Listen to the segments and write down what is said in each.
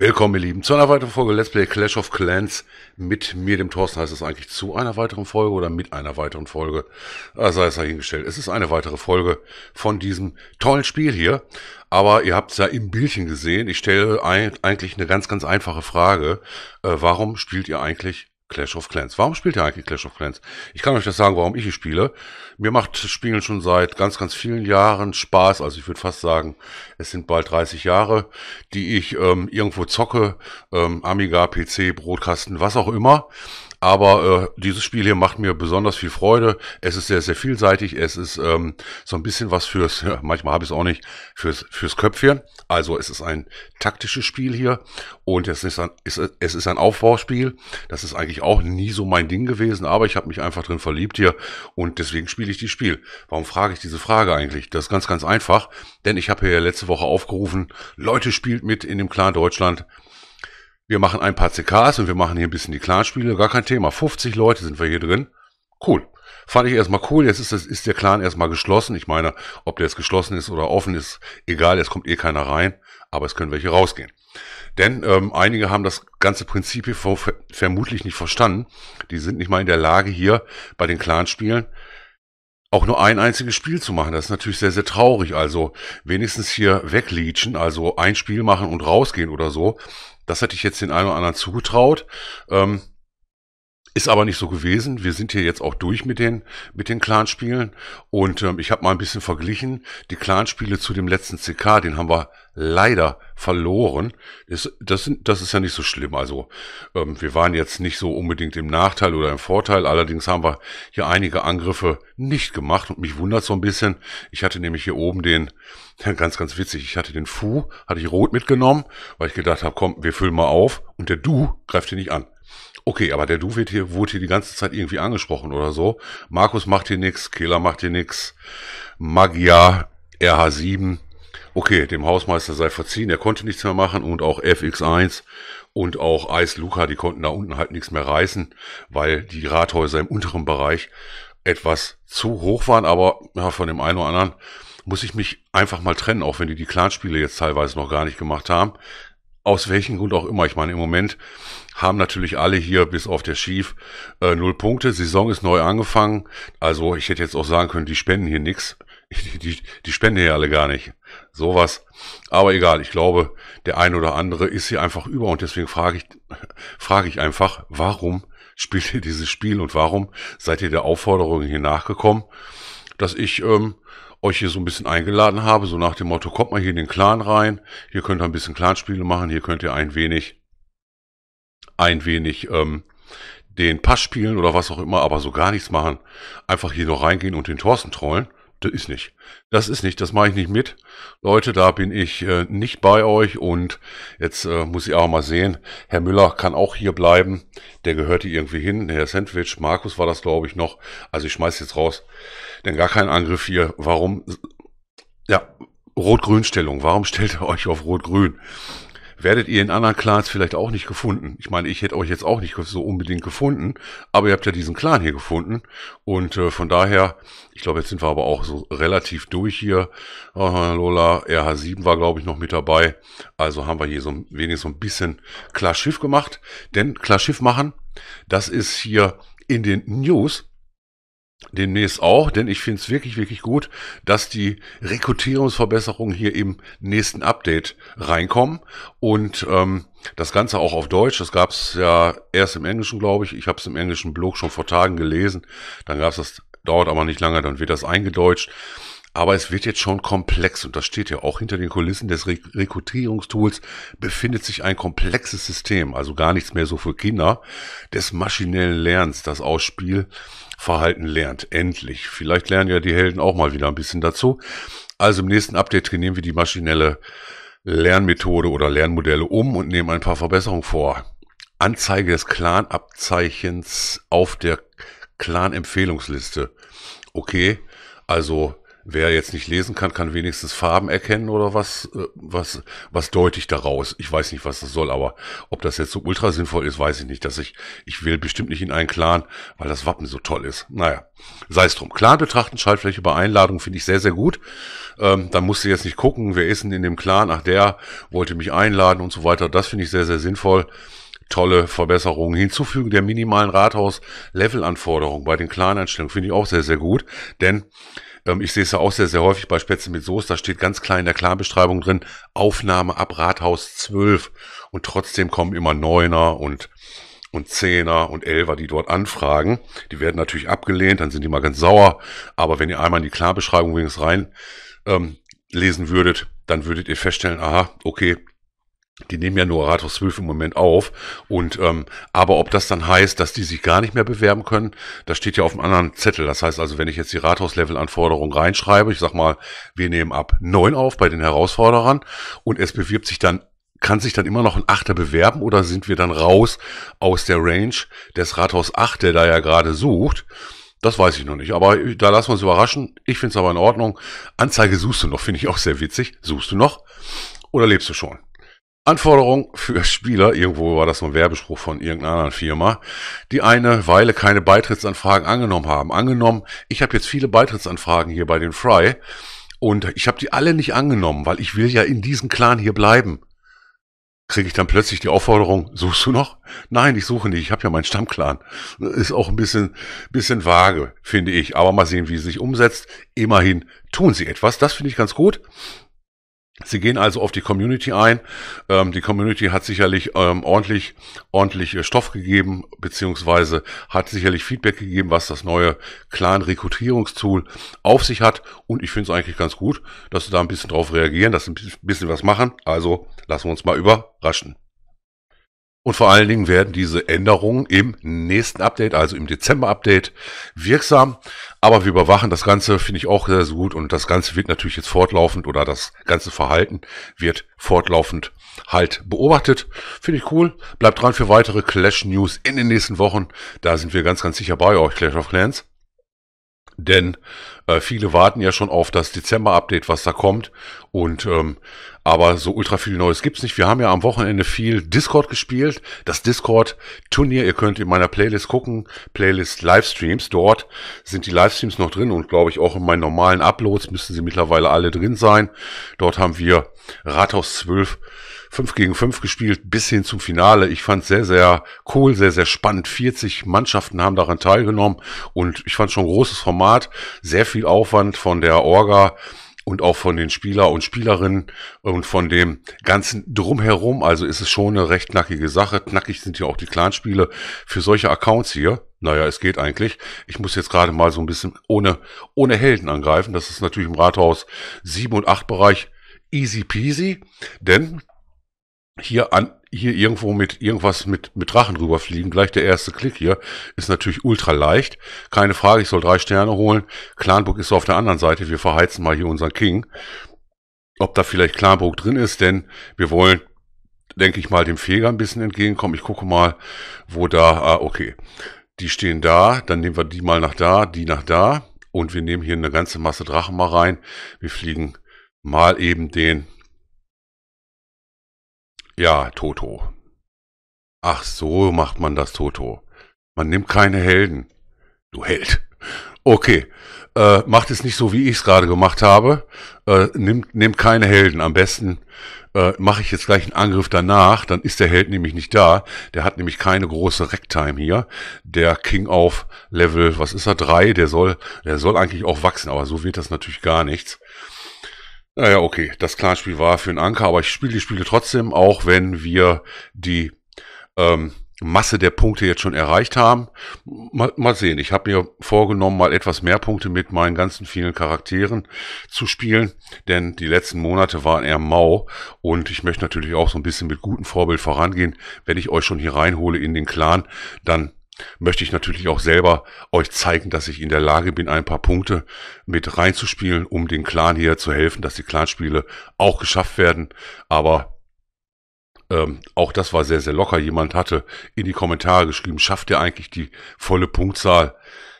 Willkommen, ihr Lieben, zu einer weiteren Folge Let's Play Clash of Clans. Mit mir, dem Thorsten, heißt es eigentlich zu einer weiteren Folge oder mit einer weiteren Folge. Ah, sei es dahingestellt. Es ist eine weitere Folge von diesem tollen Spiel hier. Aber ihr habt es ja im Bildchen gesehen. Ich stelle eigentlich eine ganz, ganz einfache Frage. Äh, warum spielt ihr eigentlich Clash of Clans. Warum spielt ihr eigentlich Clash of Clans? Ich kann euch das sagen, warum ich es spiele. Mir macht Spielen schon seit ganz, ganz vielen Jahren Spaß. Also ich würde fast sagen, es sind bald 30 Jahre, die ich ähm, irgendwo zocke. Ähm, Amiga, PC, Brotkasten, was auch immer. Aber äh, dieses Spiel hier macht mir besonders viel Freude. Es ist sehr, sehr vielseitig. Es ist ähm, so ein bisschen was fürs, ja, manchmal habe ich es auch nicht, fürs, fürs Köpfchen. Also es ist ein taktisches Spiel hier und es ist, ein, es, es ist ein Aufbauspiel. Das ist eigentlich auch nie so mein Ding gewesen, aber ich habe mich einfach drin verliebt hier und deswegen spiele ich dieses Spiel. Warum frage ich diese Frage eigentlich? Das ist ganz, ganz einfach, denn ich habe hier ja letzte Woche aufgerufen, Leute spielt mit in dem Clan Deutschland wir machen ein paar CKs und wir machen hier ein bisschen die Clanspiele, gar kein Thema. 50 Leute sind wir hier drin. Cool. Fand ich erstmal cool. Jetzt ist, das, ist der Clan erstmal geschlossen. Ich meine, ob der jetzt geschlossen ist oder offen ist, egal, es kommt eh keiner rein, aber es können welche rausgehen. Denn ähm, einige haben das ganze Prinzip hier ver vermutlich nicht verstanden. Die sind nicht mal in der Lage, hier bei den Clanspielen auch nur ein einziges Spiel zu machen. Das ist natürlich sehr, sehr traurig. Also wenigstens hier wegleachen, also ein Spiel machen und rausgehen oder so. Das hätte ich jetzt den einen oder anderen zugetraut. Ähm, ist aber nicht so gewesen. Wir sind hier jetzt auch durch mit den, mit den Clanspielen. Und ähm, ich habe mal ein bisschen verglichen die Clanspiele zu dem letzten CK. Den haben wir leider verloren. Das, das, sind, das ist ja nicht so schlimm. Also ähm, wir waren jetzt nicht so unbedingt im Nachteil oder im Vorteil. Allerdings haben wir hier einige Angriffe nicht gemacht. Und mich wundert so ein bisschen. Ich hatte nämlich hier oben den, ganz, ganz witzig, ich hatte den Fu, hatte ich rot mitgenommen, weil ich gedacht habe, komm, wir füllen mal auf. Und der Du greift hier nicht an. Okay, aber der Du wird hier, wurde hier die ganze Zeit irgendwie angesprochen oder so. Markus macht hier nichts, Kehler macht hier nichts, Magia, RH7. Okay, dem Hausmeister sei verziehen, er konnte nichts mehr machen und auch FX1 und auch Eis Luca, die konnten da unten halt nichts mehr reißen, weil die Rathäuser im unteren Bereich etwas zu hoch waren, aber ja, von dem einen oder anderen muss ich mich einfach mal trennen, auch wenn die die Clanspiele jetzt teilweise noch gar nicht gemacht haben aus welchem Grund auch immer. Ich meine, im Moment haben natürlich alle hier, bis auf der Schief, äh, null Punkte. Saison ist neu angefangen. Also ich hätte jetzt auch sagen können, die spenden hier nichts. Die, die, die spenden hier alle gar nicht. Sowas. Aber egal, ich glaube, der ein oder andere ist hier einfach über und deswegen frage ich, frage ich einfach, warum spielt ihr dieses Spiel und warum seid ihr der Aufforderung hier nachgekommen, dass ich ähm, euch hier so ein bisschen eingeladen habe, so nach dem Motto, kommt mal hier in den Clan rein, hier könnt ihr ein bisschen Clanspiele machen, hier könnt ihr ein wenig, ein wenig ähm, den Pass spielen oder was auch immer, aber so gar nichts machen. Einfach hier noch reingehen und den Thorsten trollen. Das ist nicht. Das ist nicht. Das mache ich nicht mit. Leute, da bin ich äh, nicht bei euch und jetzt äh, muss ich auch mal sehen. Herr Müller kann auch hier bleiben. Der gehörte irgendwie hin. Herr Sandwich, Markus war das, glaube ich, noch. Also ich schmeiße jetzt raus. Denn gar kein Angriff hier. Warum? Ja, Rot-Grün-Stellung. Warum stellt ihr euch auf Rot-Grün? Werdet ihr in anderen Clans vielleicht auch nicht gefunden. Ich meine, ich hätte euch jetzt auch nicht so unbedingt gefunden, aber ihr habt ja diesen Clan hier gefunden. Und äh, von daher, ich glaube, jetzt sind wir aber auch so relativ durch hier. Aha, Lola, RH7 war, glaube ich, noch mit dabei. Also haben wir hier so wenigstens so ein bisschen klar Schiff gemacht. Denn klar Schiff machen, das ist hier in den News demnächst auch, denn ich finde es wirklich, wirklich gut, dass die Rekrutierungsverbesserungen hier im nächsten Update reinkommen und ähm, das Ganze auch auf Deutsch. Das gab es ja erst im Englischen, glaube ich. Ich habe es im englischen Blog schon vor Tagen gelesen. Dann gab es das, dauert aber nicht lange, dann wird das eingedeutscht. Aber es wird jetzt schon komplex und das steht ja auch hinter den Kulissen des Rekrutierungstools, befindet sich ein komplexes System, also gar nichts mehr so für Kinder, des maschinellen Lernens, das aus Spielverhalten lernt. Endlich. Vielleicht lernen ja die Helden auch mal wieder ein bisschen dazu. Also im nächsten Update trainieren wir die maschinelle Lernmethode oder Lernmodelle um und nehmen ein paar Verbesserungen vor. Anzeige des Clan-Abzeichens auf der Clan-Empfehlungsliste. Okay, also Wer jetzt nicht lesen kann, kann wenigstens Farben erkennen oder was, äh, was, was deute ich daraus. Ich weiß nicht, was das soll, aber ob das jetzt so ultra sinnvoll ist, weiß ich nicht. Dass ich, ich will bestimmt nicht in einen Clan, weil das Wappen so toll ist. Naja, sei es drum. Clan betrachten, Schaltfläche bei Einladung finde ich sehr, sehr gut. Ähm, da musst du jetzt nicht gucken, wer ist denn in dem Clan? Ach, der wollte mich einladen und so weiter. Das finde ich sehr, sehr sinnvoll tolle Verbesserungen. Hinzufügen der minimalen rathaus level anforderungen bei den Clan-Einstellungen finde ich auch sehr, sehr gut, denn ähm, ich sehe es ja auch sehr, sehr häufig bei Spätzle mit Soße. Da steht ganz klar in der Klarbeschreibung drin, Aufnahme ab Rathaus 12. Und trotzdem kommen immer Neuner und und Zehner und Elfer, die dort anfragen. Die werden natürlich abgelehnt, dann sind die mal ganz sauer. Aber wenn ihr einmal in die Klarbeschreibung wenigstens rein ähm, lesen würdet, dann würdet ihr feststellen, aha, okay, die nehmen ja nur Rathaus 12 im Moment auf. Und ähm, aber ob das dann heißt, dass die sich gar nicht mehr bewerben können, das steht ja auf einem anderen Zettel. Das heißt also, wenn ich jetzt die Rathaus-Level-Anforderung reinschreibe, ich sag mal, wir nehmen ab neun auf bei den Herausforderern und es bewirbt sich dann kann sich dann immer noch ein Achter bewerben oder sind wir dann raus aus der Range des Rathaus 8, der da ja gerade sucht? Das weiß ich noch nicht, aber äh, da lassen wir uns überraschen. Ich finde es aber in Ordnung. Anzeige suchst du noch, finde ich auch sehr witzig. Suchst du noch oder lebst du schon? Anforderung für Spieler, irgendwo war das so ein Werbespruch von irgendeiner anderen Firma, die eine Weile keine Beitrittsanfragen angenommen haben. Angenommen, ich habe jetzt viele Beitrittsanfragen hier bei den Fry und ich habe die alle nicht angenommen, weil ich will ja in diesem Clan hier bleiben. Kriege ich dann plötzlich die Aufforderung, suchst du noch? Nein, ich suche nicht, ich habe ja meinen Stammclan. Ist auch ein bisschen, bisschen vage, finde ich. Aber mal sehen, wie es sich umsetzt. Immerhin tun sie etwas, das finde ich ganz gut. Sie gehen also auf die Community ein. Ähm, die Community hat sicherlich ähm, ordentlich, ordentlich äh, Stoff gegeben, beziehungsweise hat sicherlich Feedback gegeben, was das neue Clan-Rekrutierungstool auf sich hat. Und ich finde es eigentlich ganz gut, dass sie da ein bisschen drauf reagieren, dass sie ein bisschen was machen. Also lassen wir uns mal überraschen. Und vor allen Dingen werden diese Änderungen im nächsten Update, also im Dezember-Update, wirksam. Aber wir überwachen das Ganze, finde ich auch sehr, sehr gut. Und das Ganze wird natürlich jetzt fortlaufend oder das ganze Verhalten wird fortlaufend halt beobachtet. Finde ich cool. Bleibt dran für weitere Clash-News in den nächsten Wochen. Da sind wir ganz, ganz sicher bei euch, Clash of Clans denn äh, viele warten ja schon auf das Dezember-Update, was da kommt. Und ähm, aber so ultra viel Neues gibt's nicht. Wir haben ja am Wochenende viel Discord gespielt. Das Discord-Turnier, ihr könnt in meiner Playlist gucken, Playlist Livestreams. Dort sind die Livestreams noch drin und glaube ich auch in meinen normalen Uploads müssen sie mittlerweile alle drin sein. Dort haben wir Rathaus 12 5 gegen 5 gespielt bis hin zum Finale. Ich fand sehr, sehr cool, sehr, sehr spannend. 40 Mannschaften haben daran teilgenommen und ich fand schon großes Format, sehr viel Aufwand von der Orga und auch von den Spieler und Spielerinnen und von dem ganzen Drumherum. Also ist es schon eine recht knackige Sache. Knackig sind ja auch die Clanspiele für solche Accounts hier. Naja, es geht eigentlich. Ich muss jetzt gerade mal so ein bisschen ohne, ohne Helden angreifen. Das ist natürlich im Rathaus 7 und 8 Bereich easy peasy, denn hier an, hier irgendwo mit irgendwas mit, mit Drachen rüberfliegen, gleich der erste Klick hier, ist natürlich ultra leicht. Keine Frage, ich soll drei Sterne holen. Clanburg ist auf der anderen Seite, wir verheizen mal hier unseren King. Ob da vielleicht Clanburg drin ist, denn wir wollen, denke ich mal, dem Feger ein bisschen entgegenkommen. Ich gucke mal, wo da, ah, okay. Die stehen da, dann nehmen wir die mal nach da, die nach da. Und wir nehmen hier eine ganze Masse Drachen mal rein. Wir fliegen mal eben den ja, Toto. Ach, so macht man das, Toto. Man nimmt keine Helden. Du Held. Okay. Äh, macht es nicht so, wie ich es gerade gemacht habe. Äh, nimmt, nimmt keine Helden. Am besten äh, mache ich jetzt gleich einen Angriff danach. Dann ist der Held nämlich nicht da. Der hat nämlich keine große Recktime hier. Der King auf Level, was ist er, drei? Der soll, der soll eigentlich auch wachsen, aber so wird das natürlich gar nichts. Naja, okay, das Clanspiel war für einen Anker, aber ich spiele die Spiele trotzdem, auch wenn wir die ähm, Masse der Punkte jetzt schon erreicht haben. Mal, mal sehen, ich habe mir vorgenommen, mal etwas mehr Punkte mit meinen ganzen vielen Charakteren zu spielen, denn die letzten Monate waren eher mau und ich möchte natürlich auch so ein bisschen mit gutem Vorbild vorangehen. Wenn ich euch schon hier reinhole in den Clan, dann möchte ich natürlich auch selber euch zeigen, dass ich in der Lage bin, ein paar Punkte mit reinzuspielen, um den Clan hier zu helfen, dass die Clanspiele auch geschafft werden. Aber ähm, auch das war sehr, sehr locker. Jemand hatte in die Kommentare geschrieben, schafft er eigentlich die volle Punktzahl?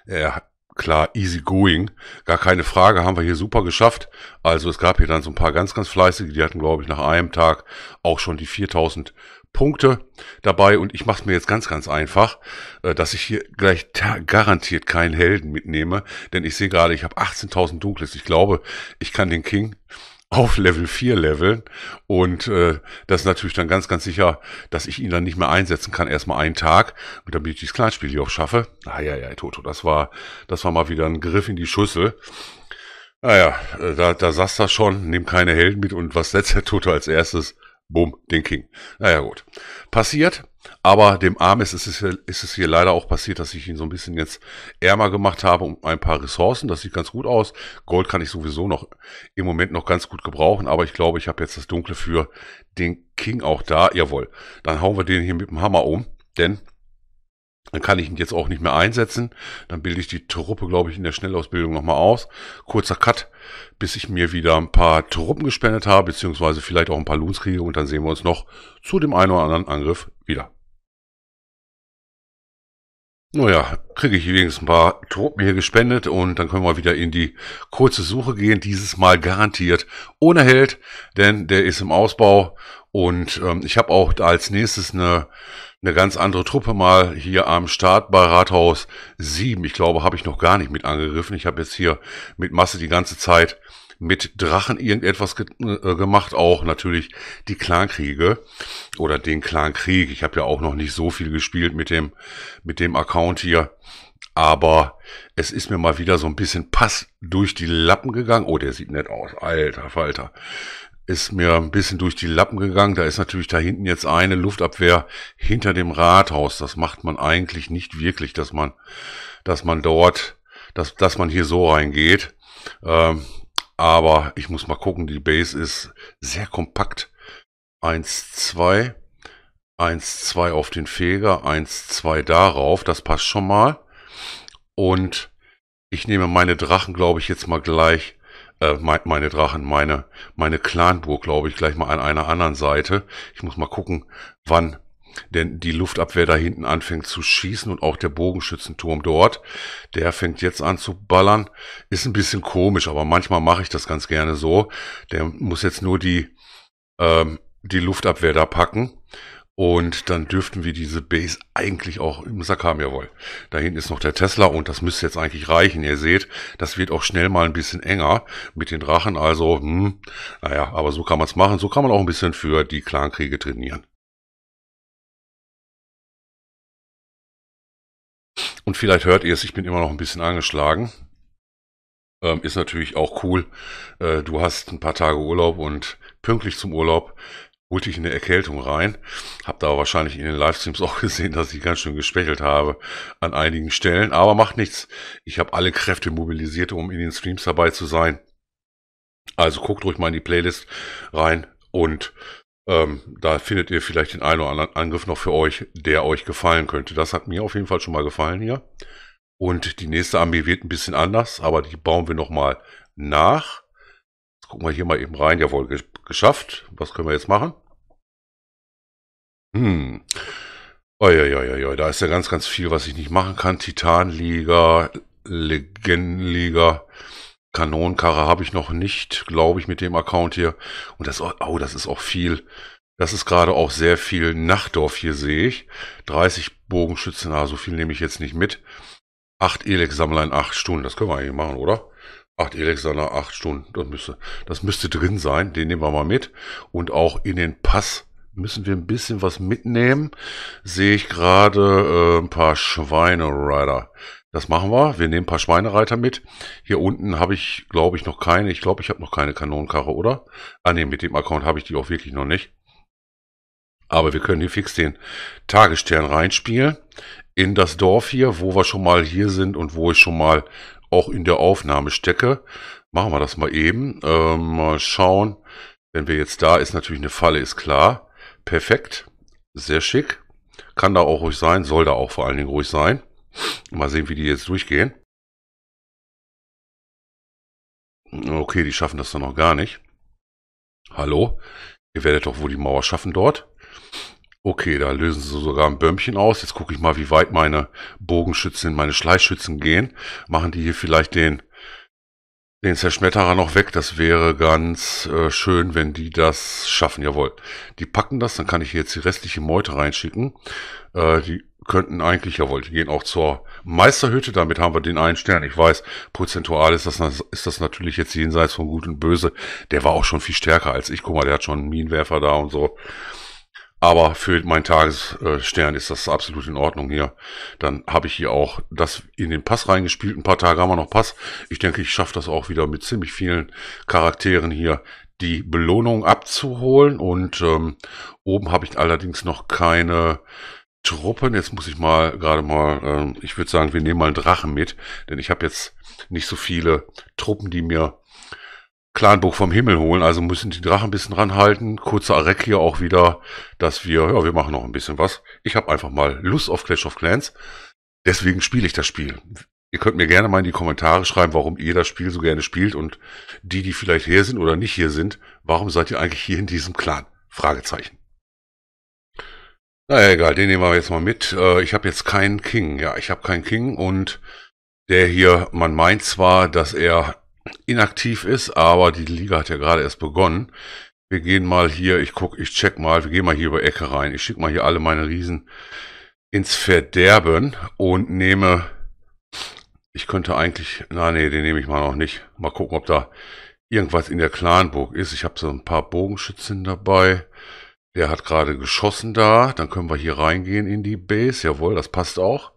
Äh, klar, easy going. Gar keine Frage, haben wir hier super geschafft. Also es gab hier dann so ein paar ganz, ganz fleißige, die hatten, glaube ich, nach einem Tag auch schon die 4000 Punkte. Punkte dabei und ich mache es mir jetzt ganz, ganz einfach, äh, dass ich hier gleich garantiert keinen Helden mitnehme, denn ich sehe gerade, ich habe 18.000 Dunkles. Ich glaube, ich kann den King auf Level 4 leveln und äh, das ist natürlich dann ganz, ganz sicher, dass ich ihn dann nicht mehr einsetzen kann, erstmal einen Tag und damit ich dieses Kleinspiel hier auch schaffe. Ah ja, ja, Toto, das war, das war mal wieder ein Griff in die Schüssel. Naja, ah äh, da, da saß das schon, nimm keine Helden mit und was setzt der Toto als erstes? Boom, den King. Naja, gut. Passiert. Aber dem Arm ist es, hier, ist es hier leider auch passiert, dass ich ihn so ein bisschen jetzt ärmer gemacht habe um ein paar Ressourcen. Das sieht ganz gut aus. Gold kann ich sowieso noch im Moment noch ganz gut gebrauchen, aber ich glaube, ich habe jetzt das Dunkle für den King auch da. Jawohl. Dann hauen wir den hier mit dem Hammer um, denn dann kann ich ihn jetzt auch nicht mehr einsetzen. Dann bilde ich die Truppe, glaube ich, in der Schnellausbildung nochmal aus. Kurzer Cut, bis ich mir wieder ein paar Truppen gespendet habe, beziehungsweise vielleicht auch ein paar Loons kriege. Und dann sehen wir uns noch zu dem einen oder anderen Angriff wieder. Naja, kriege ich wenigstens ein paar Truppen hier gespendet und dann können wir wieder in die kurze Suche gehen. Dieses Mal garantiert ohne Held, denn der ist im Ausbau und ähm, ich habe auch als nächstes eine eine ganz andere Truppe mal hier am Start bei Rathaus 7. Ich glaube, habe ich noch gar nicht mit angegriffen. Ich habe jetzt hier mit Masse die ganze Zeit mit Drachen irgendetwas ge äh, gemacht, auch natürlich die Clankriege oder den Clankrieg. Ich habe ja auch noch nicht so viel gespielt mit dem, mit dem Account hier, aber es ist mir mal wieder so ein bisschen Pass durch die Lappen gegangen. Oh, der sieht nett aus. Alter Falter ist mir ein bisschen durch die Lappen gegangen. Da ist natürlich da hinten jetzt eine Luftabwehr hinter dem Rathaus. Das macht man eigentlich nicht wirklich, dass man, dass man dort, dass, dass man hier so reingeht. Ähm, aber ich muss mal gucken, die Base ist sehr kompakt. 1, 2, 1, 2 auf den Feger, 1, 2 darauf. Das passt schon mal. Und ich nehme meine Drachen, glaube ich, jetzt mal gleich äh, mein, meine Drachen, meine, meine Clanburg, glaube ich, gleich mal an einer anderen Seite. Ich muss mal gucken, wann denn die Luftabwehr da hinten anfängt zu schießen und auch der Bogenschützenturm dort, der fängt jetzt an zu ballern. Ist ein bisschen komisch, aber manchmal mache ich das ganz gerne so. Der muss jetzt nur die, ähm, die Luftabwehr da packen und dann dürften wir diese Base eigentlich auch im Sack haben, jawohl. Da hinten ist noch der Tesla und das müsste jetzt eigentlich reichen. Ihr seht, das wird auch schnell mal ein bisschen enger mit den Drachen. Also, hm, naja, aber so kann man es machen. So kann man auch ein bisschen für die Clankriege trainieren. Und vielleicht hört ihr es, ich bin immer noch ein bisschen angeschlagen. Ähm, ist natürlich auch cool. Äh, du hast ein paar Tage Urlaub und pünktlich zum Urlaub holte ich eine Erkältung rein. Habt da wahrscheinlich in den Livestreams auch gesehen, dass ich ganz schön gespechelt habe an einigen Stellen. Aber macht nichts. Ich habe alle Kräfte mobilisiert, um in den Streams dabei zu sein. Also guckt ruhig mal in die Playlist rein und ähm, da findet ihr vielleicht den einen oder anderen Angriff noch für euch, der euch gefallen könnte. Das hat mir auf jeden Fall schon mal gefallen hier. Und die nächste Armee wird ein bisschen anders, aber die bauen wir nochmal nach gucken wir hier mal eben rein. Jawohl, geschafft. Was können wir jetzt machen? Hm. Uiuiuiui, da ist ja ganz, ganz viel, was ich nicht machen kann. Titanliga, Legendenliga, Kanonenkarre habe ich noch nicht, glaube ich, mit dem Account hier. Und das, oh, das ist auch viel. Das ist gerade auch sehr viel Nachtdorf hier, sehe ich. 30 Bogenschützen, also viel nehme ich jetzt nicht mit. 8 Elex-Sammler in 8 Stunden, das können wir eigentlich machen, oder? 8 Elexaner, 8 Stunden, das müsste, das müsste drin sein, den nehmen wir mal mit. Und auch in den Pass müssen wir ein bisschen was mitnehmen. Sehe ich gerade äh, ein paar Schweinereiter. Das machen wir. Wir nehmen ein paar Schweinereiter mit. Hier unten habe ich, glaube ich, noch keine. Ich glaube, ich habe noch keine Kanonenkarre, oder? Ah ne, mit dem Account habe ich die auch wirklich noch nicht. Aber wir können hier fix den Tagesstern reinspielen. In das Dorf hier, wo wir schon mal hier sind und wo ich schon mal auch in der Aufnahme stecke. Machen wir das mal eben. Ähm, mal schauen. Wenn wir jetzt da ist, natürlich eine Falle, ist klar. Perfekt. Sehr schick. Kann da auch ruhig sein, soll da auch vor allen Dingen ruhig sein. Mal sehen, wie die jetzt durchgehen. Okay, die schaffen das dann noch gar nicht. Hallo? Ihr werdet doch wohl die Mauer schaffen dort. Okay, da lösen sie sogar ein Bömmchen aus. Jetzt gucke ich mal, wie weit meine Bogenschützen, meine Schleißschützen gehen. Machen die hier vielleicht den, den Zerschmetterer noch weg? Das wäre ganz äh, schön, wenn die das schaffen. Jawohl. Die packen das, dann kann ich jetzt die restliche Meute reinschicken. Äh, die könnten eigentlich, jawohl, die gehen auch zur Meisterhütte. Damit haben wir den einen Stern. Ich weiß, prozentual ist das, ist das natürlich jetzt jenseits von Gut und Böse. Der war auch schon viel stärker als ich. Guck mal, der hat schon einen Minenwerfer da und so. Aber für meinen Tagesstern ist das absolut in Ordnung hier. Dann habe ich hier auch das in den Pass reingespielt. Ein paar Tage haben wir noch Pass. Ich denke, ich schaffe das auch wieder mit ziemlich vielen Charakteren hier die Belohnung abzuholen. Und ähm, oben habe ich allerdings noch keine Truppen. Jetzt muss ich mal gerade mal, ähm, ich würde sagen, wir nehmen mal einen Drachen mit, denn ich habe jetzt nicht so viele Truppen, die mir Clanbuch vom Himmel holen. Also müssen die Drachen ein bisschen ranhalten. Kurzer Arek hier auch wieder, dass wir, ja, wir machen noch ein bisschen was. Ich habe einfach mal Lust auf Clash of Clans. Deswegen spiele ich das Spiel. Ihr könnt mir gerne mal in die Kommentare schreiben, warum ihr das Spiel so gerne spielt und die, die vielleicht hier sind oder nicht hier sind, warum seid ihr eigentlich hier in diesem Clan? Fragezeichen. Naja, egal, den nehmen wir jetzt mal mit. Äh, ich habe jetzt keinen King. Ja, ich habe keinen King und der hier, man meint zwar, dass er inaktiv ist, aber die Liga hat ja gerade erst begonnen. Wir gehen mal hier, ich gucke, ich check mal, wir gehen mal hier über Ecke rein. Ich schicke mal hier alle meine Riesen ins Verderben und nehme, ich könnte eigentlich, na nee, den nehme ich mal noch nicht. Mal gucken, ob da irgendwas in der Clanburg ist. Ich habe so ein paar Bogenschützen dabei. Der hat gerade geschossen da. Dann können wir hier reingehen in die Base. Jawohl, das passt auch.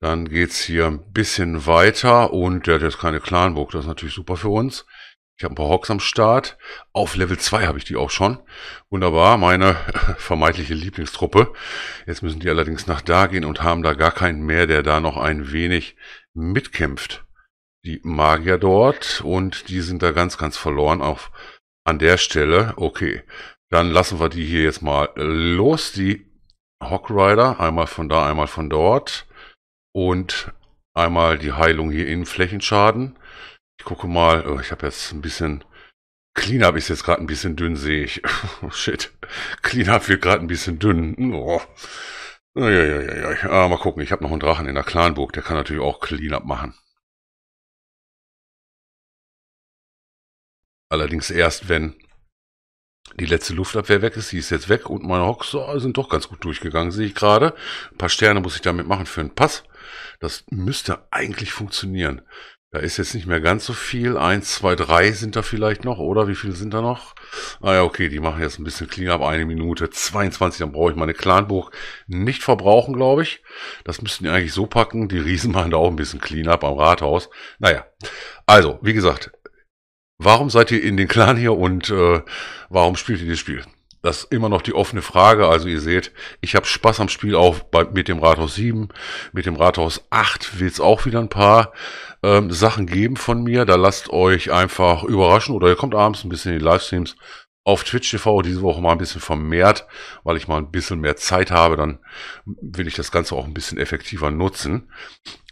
Dann geht's hier ein bisschen weiter und der hat jetzt keine Clanburg, das ist natürlich super für uns. Ich habe ein paar Hawks am Start. Auf Level 2 habe ich die auch schon. Wunderbar, meine vermeintliche Lieblingstruppe. Jetzt müssen die allerdings nach da gehen und haben da gar keinen mehr, der da noch ein wenig mitkämpft. Die Magier dort und die sind da ganz, ganz verloren auf an der Stelle. Okay, dann lassen wir die hier jetzt mal los. Die Hawk Rider, einmal von da, einmal von dort und einmal die Heilung hier in Flächenschaden. Ich gucke mal, oh, ich habe jetzt ein bisschen, Cleanup ist jetzt gerade ein bisschen dünn, sehe ich. Oh, shit, Cleanup wird gerade ein bisschen dünn. Oh. Ja, ja, ja, ja. Ah, mal gucken, ich habe noch einen Drachen in der Clanburg, der kann natürlich auch Cleanup machen. Allerdings erst, wenn die letzte Luftabwehr weg ist. Die ist jetzt weg und meine Hocks oh, sind doch ganz gut durchgegangen, sehe ich gerade. Ein paar Sterne muss ich damit machen für einen Pass. Das müsste eigentlich funktionieren. Da ist jetzt nicht mehr ganz so viel. Eins, zwei, drei sind da vielleicht noch, oder? Wie viele sind da noch? Ah ja, okay, die machen jetzt ein bisschen Cleanup. Eine Minute, 22, dann brauche ich meine Clanburg nicht verbrauchen, glaube ich. Das müssten die eigentlich so packen. Die Riesen machen da auch ein bisschen Cleanup am Rathaus. Naja, also, wie gesagt, warum seid ihr in den Clan hier und äh, warum spielt ihr das Spiel? das ist immer noch die offene Frage. Also ihr seht, ich habe Spaß am Spiel auch bei, mit dem Rathaus 7, mit dem Rathaus 8 wird es auch wieder ein paar ähm, Sachen geben von mir. Da lasst euch einfach überraschen oder ihr kommt abends ein bisschen in die Livestreams auf Twitch TV diese Woche mal ein bisschen vermehrt, weil ich mal ein bisschen mehr Zeit habe. Dann will ich das Ganze auch ein bisschen effektiver nutzen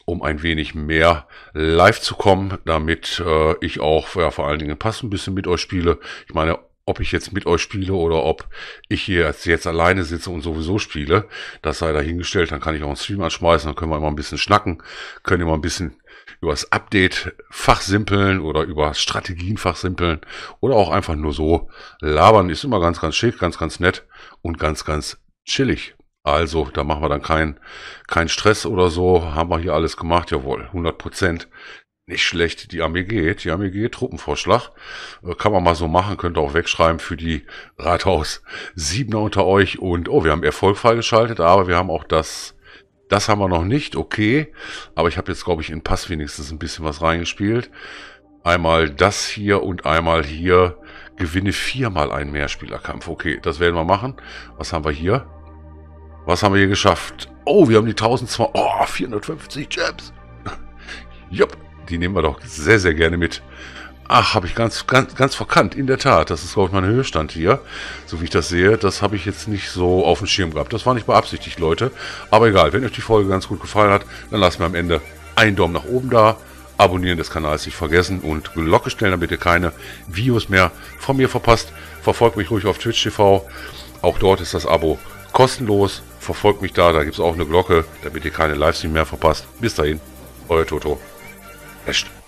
um ein wenig mehr live zu kommen, damit äh, ich auch ja, vor allen Dingen passend ein bisschen mit euch spiele. Ich meine, ob ich jetzt mit euch spiele oder ob ich hier jetzt alleine sitze und sowieso spiele, das sei dahingestellt, dann kann ich auch einen Stream anschmeißen, dann können wir immer ein bisschen schnacken, können immer ein bisschen über das Update fachsimpeln oder über Strategien fachsimpeln oder auch einfach nur so labern, ist immer ganz, ganz schick, ganz, ganz nett und ganz, ganz chillig. Also, da machen wir dann keinen kein Stress oder so. Haben wir hier alles gemacht? Jawohl, 100 Prozent. Nicht schlecht, die Armee geht, die Armee geht, Truppenvorschlag. Äh, kann man mal so machen, könnt ihr auch wegschreiben für die Rathaus 7 unter euch. Und oh, wir haben Erfolg freigeschaltet, aber wir haben auch das, das haben wir noch nicht, okay. Aber ich habe jetzt, glaube ich, in Pass wenigstens ein bisschen was reingespielt. Einmal das hier und einmal hier. Gewinne viermal einen Mehrspielerkampf. Okay, das werden wir machen. Was haben wir hier? Was haben wir hier geschafft? Oh, wir haben die 1200, oh, 450 Jabs. Jupp die nehmen wir doch sehr, sehr gerne mit. Ach, habe ich ganz, ganz, ganz verkannt. In der Tat, das ist, glaube ich, mein Höhestand hier. So wie ich das sehe, das habe ich jetzt nicht so auf dem Schirm gehabt. Das war nicht beabsichtigt, Leute. Aber egal, wenn euch die Folge ganz gut gefallen hat, dann lasst mir am Ende einen Daumen nach oben da. Abonnieren des Kanals nicht vergessen und Glocke stellen, damit ihr keine Videos mehr von mir verpasst. Verfolgt mich ruhig auf Twitch TV. Auch dort ist das Abo kostenlos. Verfolgt mich da, da gibt es auch eine Glocke, damit ihr keine Livestream mehr verpasst. Bis dahin, euer Toto. gerçekleşti.